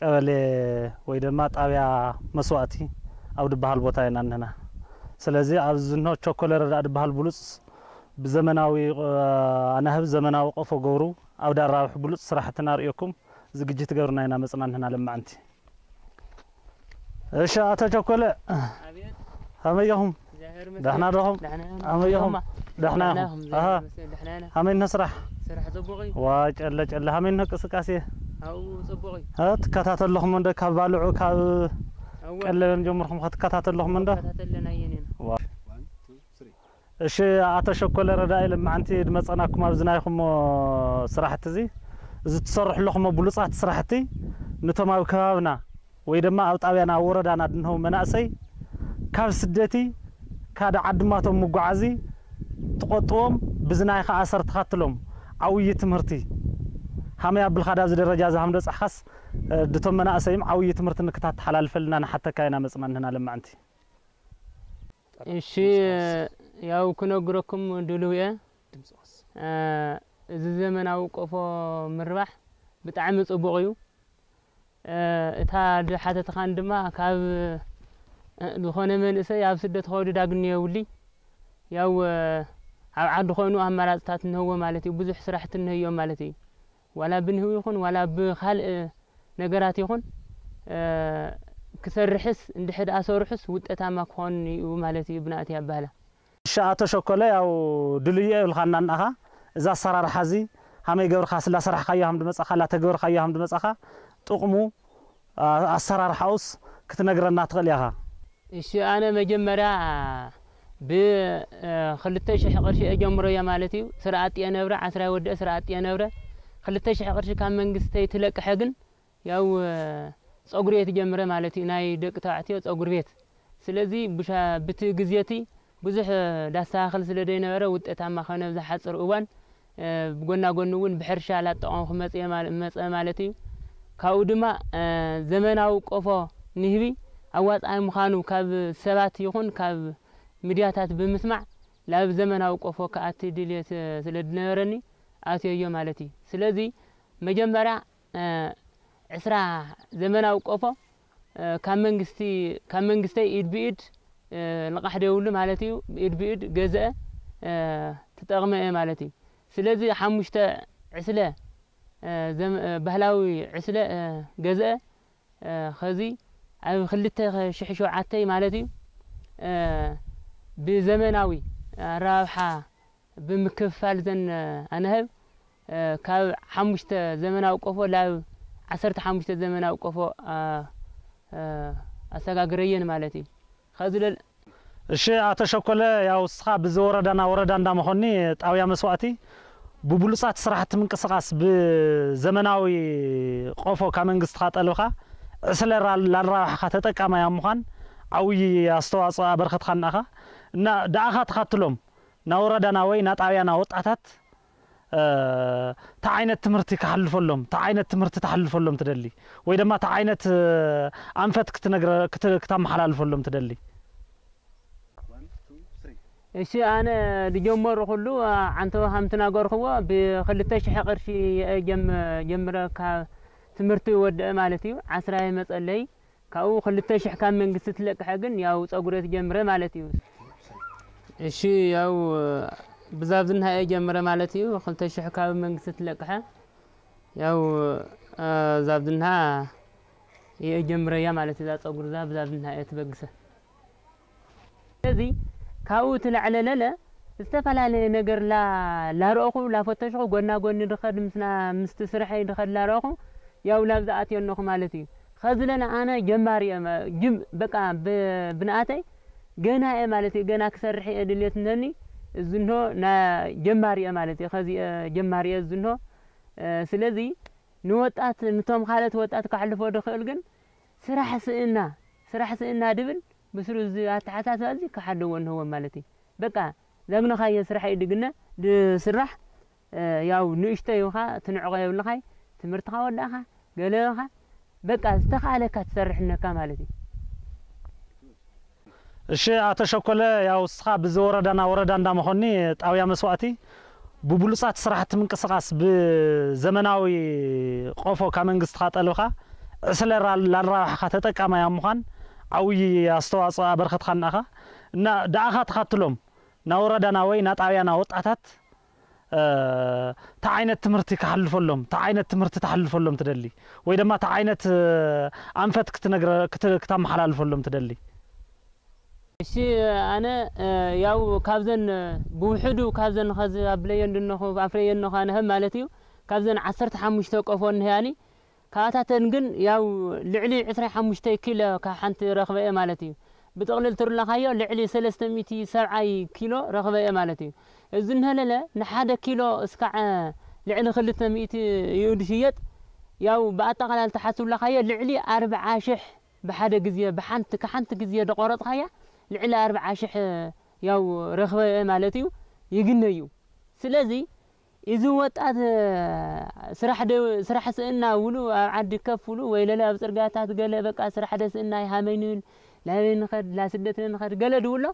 ቀበሌ ወይ ድማ ጣብያ መስዋእቲ ኣብ ድበሃል ቦታ ኢና ንህና ስለዚ ኣብ ዝንሆ ቸኮለ ረዳእ ድበሃል ብሉፅ ብዘመናዊ ኣናህብ ዘመናዊ ቆፎ ገብሩ ኣብ ዳራብሒ ብሉፅ ስራሕትና ርእየኩም ዝግጅት ገብርና ኢና መፅና ንህና ለማዓንቲ እሺ ኣቶ ቸኮለ ከመይኹም ደሕና ዶኹም ከመይኹም ደሕና ይኹም ከመይ ንስራሕ ዋ ጨለ ጨለ ከመይ ንቅስቃሴ ኣብኡ ፅቡቕ እዩ ትከታተለኹም እንደ ካብ ባልዑ ካብ ቀለለን ጀምርኩም ክትከታተለኹም እንደ እሺ ኣቶ ሸኮለ ረዳኢ ልመዓንቲ ድመፀናኩም ኣብ ዝናይኹሞ ስራሕቲ እዚ እዚ ትሰርሑ ኣለኹሞ ብሉፃት ስራሕቲ ነቶም ኣብ ከባብና ወይ ድማ ኣብ ጣብያና ኣብ ወረዳና ድንኸቡ መናእሰይ ካብ ስደቲ ካደ ዓድማቶም ምጓዓዚ ትቆጥቦም ብዝናይኻ ኣሰርትኻትሎም ዓብዪ ትምህርቲ ከመይ ኣቢልካ ዳብዚ ደረጃ እዚ ሃም ደፀሓስ ድቶም መናእሰይም ዓብዪ ትምህርቲ ንክታተሓላልፈልና ንሓተካ ኢና መፅና ንህና ለማዕንቲ እሺ ያው ክነግረኩም ድልው እየ እዚ ዘመናዊ ቆፎ ምርባሕ ብጣዕሚ ፅቡቕ እዩ እታ ድሓተትኻን ድማ ካብ ዝኾነ መንእሰይ ኣብ ስደት ከወዲ ዳግኒ የውሊ ያው ኣብ ዓዲ ኮይኑ ኣማራፅታት እንህዎ ማለት እዩ ብዙሕ ስራሕቲ እንህዮም ማለት እዩ ولا بنهو يخون ولا بخال نجارات يخون كثر رحس عند حد أسر رحس وتأتى مكان ومالتي بناتي أبهلا شاء تشكلة أو دلية الخنان أها إذا صار رحزي هم يجور خاص لا صار خيا هم دمس أخا لا تجور خيا هم دمس أخا تقمو أسر رحوس كتنجر الناتقل ياها إيش أنا مجمرة ب خلتش حقر شيء جمرة يا مالتي سرعتي أنا برا عسرة ودي سرعتي أنا برا خلته شيء قرش كان من جستي تلك حقن ياو أجريت جمرة مالتي ناي دك تعتي أجريت سلزي بشا بتجزيتي بزح داس داخل سلدينا ورا وتأتم خانة بزح حصر أوان بقولنا قولنا بحرش على طعام خمس أيام مس أيام مالتي كأودما زمن أو كفا نهبي أوقات أي مخانو كاب سبات يخون كاب مدياتات بمسمع لا بزمن أو كفا كأتي دليل سلدنا ورني آتي يو مالتي سلازي مجمبرا عسرا زمن أو قفا كامنغستي كامنغستي إيد بيد نقاح دولو مالتي إيد بيد جزء تتغمى مالتي سلازي حمشتا عسلة زم بهلاوي عسلة جزء خزي أو خليت شحشو عتي مالتي بزمناوي راوحة بمكفال زن أنهب ካብ ሓሙሽተ ዘመናዊ ቆፎ ላብ ዓሰርተ ሓሙሽተ ዘመናዊ ቆፎ ኣሰጋግረየን ማለት እዩ ካብዚ እሺ ኣቶ ሸኮለ ያው ስኻ ብዚ ወረዳና ወረዳ እንዳመኾኒ ጣብያ መስዋእቲ ብብሉፃት ስራሕቲ ምንቅስቓስ ብዘመናዊ ቆፎ ካብ መንግስትካ ጠልብካ ዕስለ ላልራብሕካ ተጠቃማይ ኣብ ምዃን ዓብዪ ኣስተዋፅኦ ኣበርክትካ እናኻ እና ደኣኻ ተኻትሎም ና ወረዳና ወይ ናጣብያና ወጣታት እታ ዓይነት ትምህርቲ ክሓልፈሎም እታ ዓይነት ትምህርቲ ተሓልፈሎም ትደሊ ወይ ድማ እታ ዓይነት ኣንፈት ክተመሓላልፈሎም ትደሊ እሺ ኣነ ዝጀመሩ ኩሉ ዓንተ ከምትናገርክዎ ብክልተ ሽሕ ቅርሺ ጀምረ ካብ ትምህርቲ ይወድአ ማለት እዩ ዓስራይ መፀለይ ካብኡ ክልተ ሽሕ ካብ መንግስቲ ትለቅሐ ግን ያው ፀጉረ ትጀምረ ማለት እዩ እሺ ያው ብዛብ ዝናሃየ ጀመረ ማለት እዩ ክልተ ሽሕ ካብ መንግስቲ ትለቅሐ ያው እዛብ ዝናሃ የ ጀምረ እያ ማለት እዩ እዛ ፀጉር እዛ ብዛብ ዝናሃየ ትበግሰ ስለዚ ካብኡ ትላዕለ ለለ ዝተፈላለየ ነገር ላርአኹ ላፈተሽኹ ጎና ጎኒ ድኸድ ምስቲ ስርሐይ ድኸድ ላርአኹ ያው ላብ ኣትዮ ኣለኹ ማለት እዩ ከዚ ለና ኣነ ጀማር እየ ጅም በቃ ብንኣተይ ገና እየ ማለት እዩ ገና ክሰርሕ እየ ድልየት እንደኒ ዝንሆ ና ጀማሪአ ማለት እዩ ከዚ ጀማሪአ ዝንሆ ስለዚ ንወጣት ንቶም ካልኦት ወጣት ካሕልፎ ድኽእል ግን ስራሕ ስእና ስራሕ ስእና ድብል ብስሩ ኣተሓሳስባ እዚ ክሓለዎ እንህዎም ማለት እዩ በቃ ዘግነኻዮ ስራሕ እዩ ድግነ ድስራሕ ያው ንእሽቶ ይውኻ ትንዕቆ የብልኻይ ትምህርትኻ ወላእኻ ገለኻ በቃ ዝተኻኣለካ ትሰርሕነካ ማለት እዩ እሺ አቶ ሸኮለ ያው ስኻ ብዚ ወረዳ ናብ ወረዳ እንዳመኾኒ ጣብያ መስዋእቲ ብብሉፃት ስራሕቲ ምንቅስቓስ ብዘመናዊ ቆፎ ካብ መንግስቲ ካ ጠልብካ ዕስለ ላንራባሕካ ተጠቃማይ ኣብ ምዃን ዓብዪ ኣስተዋፅኦ ኣበርክትካ ንኣኻ እና ዳኣኻ ተኻትሎም ናብ ወረዳና ወይ ናብ ጣብያና ወጣታት تا عينت تمرتي كحلفلهم تا عينت تحل تحلفلهم تدلي وإذا ما تا عينت أنفت كتنقر كتام حلال فلهم تدلي እሺ ኣነ ያው ካብዘን ብውሕዱ ካብዘን ከዚ ኣብለየ ድነኹ ኣፍረየ ድነኹ ኣነህብ ማለት እዩ ካብዘን ዓሰርተ ሓሙሽተ ቆፎ እኒህያኒ ካብኣታተን ግን ያው ልዕሊ 25 ኪሎ ካብ ሓንቲ ረኽበየ ማለት እዩ ብጥቕልል ትርለኻዮ ልዕሊ 370 ኪሎ ረኽበየ ማለት እዩ እዚ ንህለለ ንሓደ ኪሎ እስካዕ ልዕሊ 200 እዩ ድሽየጥ ያው ብኣጠቓላል ተሓስብለኻዮ ልዕሊ 40 ሽሕ ብሓደ ግዜ ብሓንቲ ክሓንቲ ግዜ ደቆረፅኻያ ልዕሊ ኣርባዓ ሽሕ ያው ረኽበ ማለት እዩ ይግነ እዩ ስለዚ እዚ ወጣት ስራሕ ስእና ውሉ ኣብ ዓዲ ከፍ ውሉ ወይ ለለ ኣብ ፅርጋታት ገለ በቃ ስራሕ ደስእና ሃመይ ንብል ላበይ ንኸድ ላስደት ንኸድ ገለ ድውሎ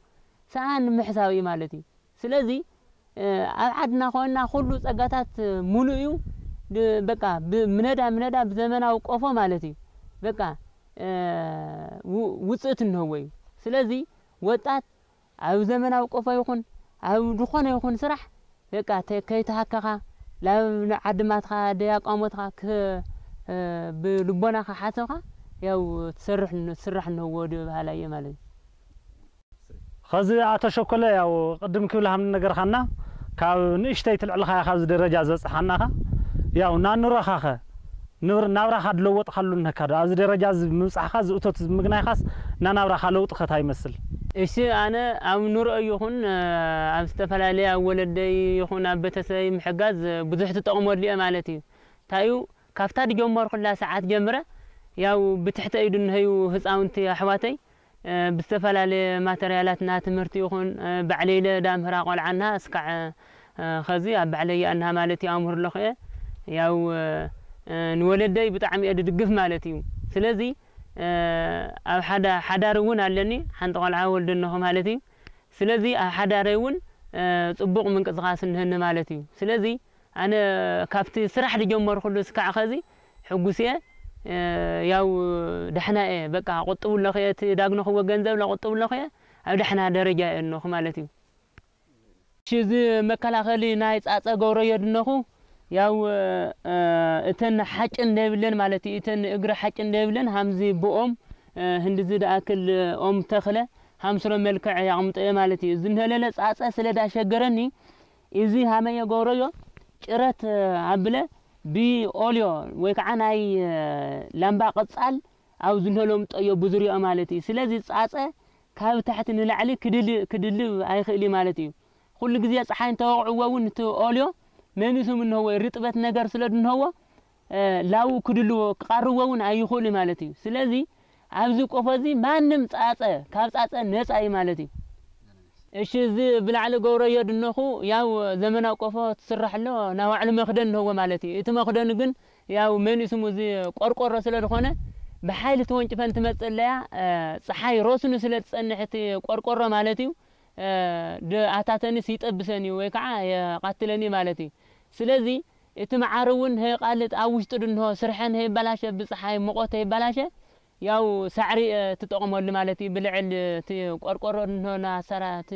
ሰኣን ምሕሳብ እዩ ማለት እዩ ስለዚ ኣብ ዓድና ኮይና ኩሉ ፀጋታት ሙሉእ እዩ በቃ ምነዳ ምነዳ ብዘመናዊ ቆፎ ማለት እዩ በቃ ውፅእት እንህዎ እዩ ስለዚ وطات او زمن او قفا يخون او دخون يخون سرح يقا تكيت هكاكا لا عدمات خا ديا قاموت خا ك بلبونا خا حاتو خا ياو تسرح نسرح نهود بهلا يمالي خزي اتشوكلا ياو قدم كل هم نغر خنا كا نشتي تلعل خا خاز درجه زص حنا خا ياو نانو رخا خا نور نابرا خا لوط خلو نكاد از درجه از مصحا خا مغناي خاص نانابرا خا لوط خا تايمسل እሺ ኣነ ኣብ ንርኦ ይኹን ኣብ ዝተፈላለየ ኣብ ወለደይ ይኹን ኣብ ቤተሰበይ ምሕጋዝ ብዙሕ ዝጠቕመሉ እየ ማለት እዩ እንታይዩ ካብታ ድጀመርኩላ ሰዓት ጀምረ ያው ብትሕተ ኢዱ ንህዩ ህፃውንቲ ኣሕዋተይ ብዝተፈላለየ ማተርያላትና ትምህርቲ ይኹን ባዕለይለ ዳምህራ ቆልዓና እስካዕ ከዚ ኣብ ባዕለየ ኣና ማለት እዩ ኣምህር ኣለኹ እየ ያው ንወለደይ ብጣዕሚ እየ ድድግፍ ማለት እዩ ስለዚ ኣብ ሓዳር እውን ኣለኒ ሓንቲ ቆልዓ ወልደ እንኹ ማለት እዩ ስለዚ ኣብ ሓዳረ እውን ፅቡቕ ምንቅስቃስ ንህኒ ማለት እዩ ስለዚ ኣነ ካብቲ ስራሕ ዝጀመርኩሉ ስካዕ ከዚ ሕጉስ እየ ያው ዳሕና እየ በቃ ቁጥብ ኣለኹ እየ እቲ ዳግነኽዎ ገንዘብ ለቁጥብ ኣለኹ እየ ኣብ ዳሕና ደረጃ እየ ኣለኹ ማለት እዩ እዚ መከላኸሊ ናይ ፃፀ ገብረዮ ድነኹ ያው እተን ሓቂ እንዳይብለን ማለት እዩ እተን እግሪ ሓቂ እንዳይብለን ሃምዚ ብኦም ህንድዚ ደኣክል ኦም ተኽለ ሃምስሎ መልክዕ ያቕምጠየ ማለት እዩ እዚ ንተለለ ጻፀ ስለ ዳሸገረኒ እዚ ሃመየ ገብረዮ ጭረት ኣብለ ብኦልዮ ወይ ከዓ ናይ ላምባ ቅጻል ኣብ ዝንተሎም ጠዮ ብዝርኦ ማለት እዩ ስለዚ ጻፀ ካብ ታሕቲ ንላዕሊ ክድልብ ኣይኽእል ማለት እዩ ኩሉ ግዜ ፀሓይ እንተወቕዕዎ እውን እቲ ኦልዮ መኒሱ ምንሆወ ርጥበት ነገር ስለ ድንሆወ ላው ክድልዎ ክቃርዎ እውን ኣይኽእሉ ማለት እዩ ስለዚ ኣብዚ ቆፎ እዚ ማንም ፃፀ ካብ ፃፀ ነፃ እዩ ማለት እዩ እሺ እዚ ብላዕሊ ገብረዮ ድነኹ ያው ዘመናዊ ቆፎ ትስራሕ ኣሎ ናይ ባዕሉ መኽደን እንህዎ ማለት እዩ እቲ መኽደኑ ግን ያው መኒሱም እዚ ቆርቆሮ ስለ ዝኾነ ብሓይሊ ተወንጭፈን ትመፅለያ ፀሓይ ሮስኑ ስለ ትፀንሕ እቲ ቆርቆሮ ማለት እዩ ኣታተኒስ ይጠብሰኒ ወይ ከዓ የቃትለኒ ማለት እዩ ስለዚ እቲ መዓር እውን ከይቃልጥ ኣብ ውሽጡ ድንሆ ስርሐን ከይበላሸ ብፀሓይ ሙቆት ከይበላሸ ያው ሳዕሪ ትጠቕመሉ ማለት እዩ ብልዕል እቲ ቆርቆሮ ድንሆ ናሰራ እቲ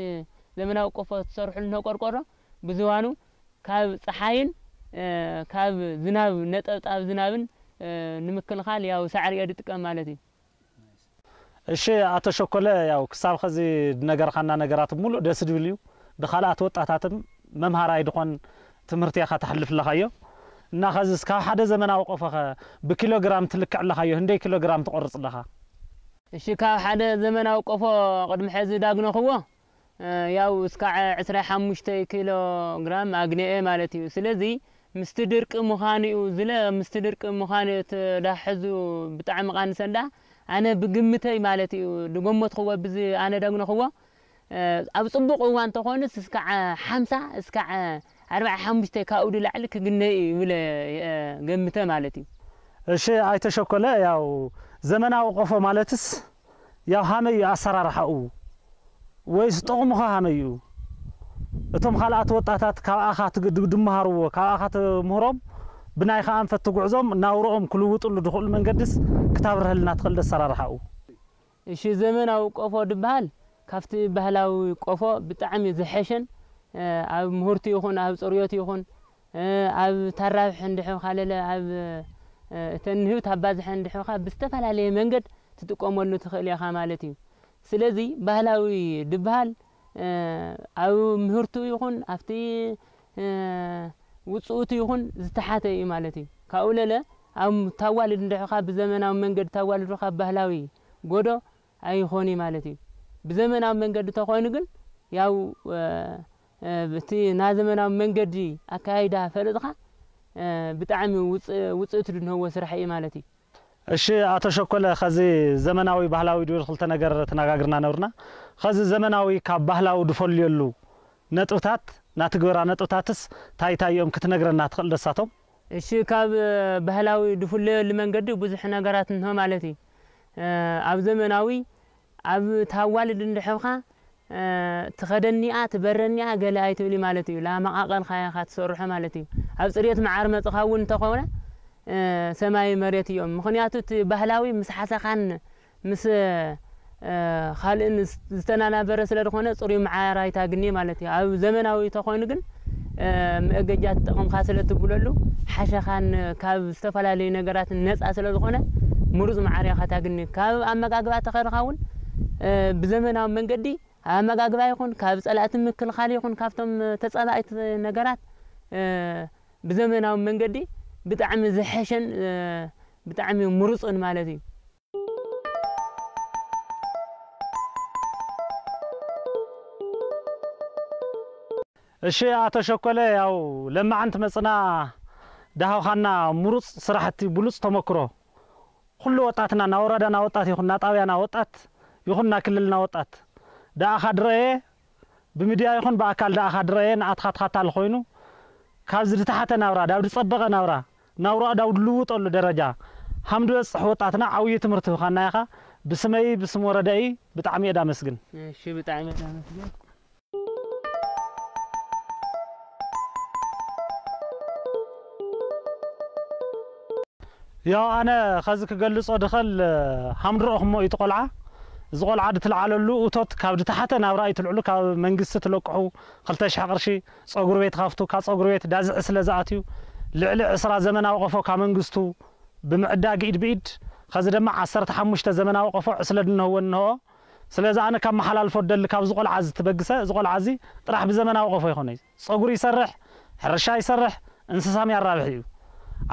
ዘመናዊ ቆፎ ትሰርሑ ድንሆ ቆርቆሮ ብዝዋኑ ካብ ፀሓይን ካብ ዝናብ ነጠብጣብ ዝናብን ንምክልኻል ያው ሳዕሪ እየ ድጥቀም ማለት እዩ እሺ ኣቶ ሸኮለ ያው ክሳብ ከዚ ነገርካና ነገራት ሙሉእ ደስ ድብል እዩ ብካልኣት ወጣታትም መምሃራይ ድኾን ትምህርቲ ኢኻ ተሕልፍ ኣለኻዮ እና ኸዚ ካብ ሓደ ዘመናዊ ቆፎ ኸ ብኪሎግራም ትልክዕ ኣለኻዮ ክንደይ ኪሎግራም ትቆርፅ ኣለኻ እሺ ካብ ሓደ ዘመናዊ ቆፎ ቅድሚ ሕዚ ዳግነኽዎ ያው እስካዕ 25 ኪሎ ግራም ኣግኒኤ ማለት እዩ ስለዚ ምስቲ ድርቂ ምዃኑ እዩ ዝለ ምስቲ ድርቂ ምዃኑ ተዳሕዙ ብጣዕሚ ቃንሰ እንዳ ኣነ ብግምተይ ማለት እዩ ድገመትኽዎ ብዚ ኣነ ዳግነኽዎ ኣብ ፅቡቕ እዋን እንተኾንስ እስካዕ 50 እስካዕ أربع حمش تكاؤد لعلك جنئي إيه، ولا آه، جمته آه، مالتي الشيء هاي تشوكلة يا زمنا وقفوا مالتس يا هامي أسرع رحقو ويس طعم خامي يو تم خلاص وطاتات كأخات قد مهرو كأخات مهرم بناي خام فتقعزم ناورهم كل وطول دخول من قدس كتاب رهل نتقل السرع رحقو الشيء زمنا وقفوا دبال كفت بهلا وقفوا بتعمي زحشن ኣብ ምሁርቲ ይኹን ኣብ ፀርዮት ይኹን ኣብ ታራብሕ እንድሕን ካልለ ኣብ እተን ንህብት ኣባዝሐ እንድሕንካ ብዝተፈላለየ መንገድ ትጥቀመሉ ትኽእል ኢኻ ማለት እዩ ስለዚ ባህላዊ ድበሃል ኣብ ምህርቱ ይኹን ኣብቲ ውፅኡቱ ይኹን ዝተሓተ እዩ ማለት እዩ ካብኡ ለለ ኣብ ታዋልድ እንድሕካ ብዘመናዊ መንገዲ ታዋልድካ ባህላዊ ጎዶ ኣይኮኒ ማለት እዩ ብዘመናዊ መንገዲ ተኾይኑ ግን ያው በቲ ናይ ዘመናዊ መንገዲ ኣካይዳ ፈለጥካ ብጣዕሚ ውፅእቲ ድንህዎ ስራሕ እዩ ማለት እዩ እሺ አቶ ሸኮለ ከዚ ዘመናዊ ባህላዊ ድብል ክልተ ነገር ተነጋግርና ነብርና ከዚ ዘመናዊ ካብ ባህላዊ ድፈልየሉ ነጥብታት ናትግበራ ነጥብታትስ ታይታይ እዮም ክትነግረና ትኽእል ደሳቶም እሺ ካብ ባህላዊ ድፍለየሉ መንገዲ ብዙሕ ነገራት እንሆ ማለት እዩ ኣብ ዘመናዊ ኣብ ታዋልድ እንድሕብካ ትኸደኒኣ ትበረኒኣ ገለ ኣይትብሊ ማለት እዩ ላመቓቐልካያ ካ ትሰርሖ ማለት እዩ ኣብ ፅሬት መዓር መፅኻ እውን እንተኾነ ሰማይ መሬት እዮም ምክንያቱ እቲ ባህላዊ ምስ ሓሰኻን ምስ ካልእን ዝተናናበረ ስለ ዝኾነ ፅሩይ መዓራይታ ግኒ ማለት እዩ ኣብ ዘመናዊ እንተኮይኑ ግን መእገጃ ትጠቕምካ ስለ ትብለሉ ሓሸኻን ካብ ዝተፈላለዩ ነገራት ነፃ ስለ ዝኾነ ምሩፅ መዓር ታግኒ ካብ ኣመጋግባ ተኸድኻ እውን ብዘመናዊ መንገዲ أما جاك بايكون كاب سألت منك الخالي يكون كافتم تسألت نجارات بزمن أو من قدي بتعم زحشن بتعم مرص إن مالتي الشيء عطى شوكولا أو لما أنت مثلا ده هو خنا مرص صراحتي بلص تمكرو كل وقتنا نورا ده نوتات يخونا طاوية نوتات يخونا كل النوتات ደኣ ካድረየ ብምድያ ይኹን ብኣካል ደኣ ካድረየ ንኣትኻ ትኻታል ኮይኑ ካብዚ ድተሓተ ናብራ ዳብ ድፀበቐ ናብራ ናብሩ ዳብ ድልውጠሉ ደረጃ ሃምዲ በፅሕ ወጣትና ዓብዪ ትምህርቲ ብኻና ኢኻ ብስመይ ብስም ወረደኢ ብጣዕሚ እየ ዳመስግን ብጣዕሚ እየ ዳመስግን ያው ኣነ ከዚ ክገልፆ ድኽእል ሃምድሮኦኹሞ እዩ ትቆልዓ زغل عاد تلعللو وتوت كاب تحت نابراي تلعلو كاب منجست تلقحو خلتش حقرشي صقر بيت خافتو كاب صقر بيت دازع اسلا زعتيو لعل عسرا زمن اوقفو كاب منجستو بمعداق ايد بيد خذ دم عسر تحمشت زمن اوقفو اسلا دنه ونه سلا زعنا كاب محلال فدل كاب زغل عاز تبقسا زغل عازي راح بزمن اوقفو يخوني صقر يسرح حرشا يسرح انسسام يا رابحيو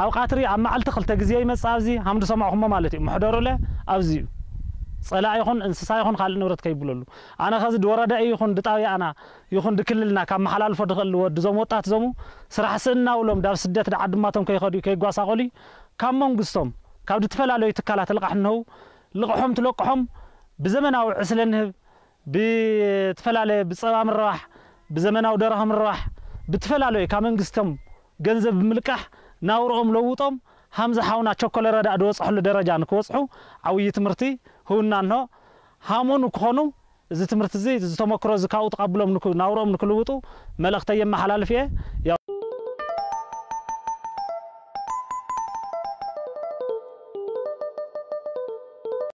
او قاتري عم علت خلتك زي مسافزي هم دسمعهم مالتي محضر له ابزيو ፀላእ ይኹን እንስሳ ይኹን ካልእ ንብረት ከይብለሉ ኣነ ከዚ ድወረደ ይኹን ድጣብያኣና ይኹን ድክልልና ካብ መሓላልፎ ድኽእል ወዲ ዞም ወጣት ዞሙ ስራሕ ስእናውሎም ዳብ ስደት ዓድማቶም ከይኸዱ ከይጓሳቆሉ ካብ መንግስቶም ካብ ዝተፈላለዩ ትካላት ልቃሕ እንህቡ ልቕሖም ትለቅሖም ብዘመናዊ ዕስለ ንህብ ብተፈላለየ ብፀባ ምርባሕ ብዘመናዊ ደረኸ ምርባሕ ብተፈላለዩ ካብ መንግስቶም ገንዘብ ብምልቃሕ ናብርኦም ለውጦም ሃምዝሓውና ቸኮለ ረዳእ ድበፅሕሉ ደረጃ ንክበፅሑ ዓብዪ ትምህርቲ ህውናንሆ ሃሞኑ ክኾኑ እዚ ትምህርቲ እዚ ዝተመክሮ እዚ ካብኡ ተቐብሎም ናውሮም ንክልውጡ መልእኽተ የመሓላልፍ እየ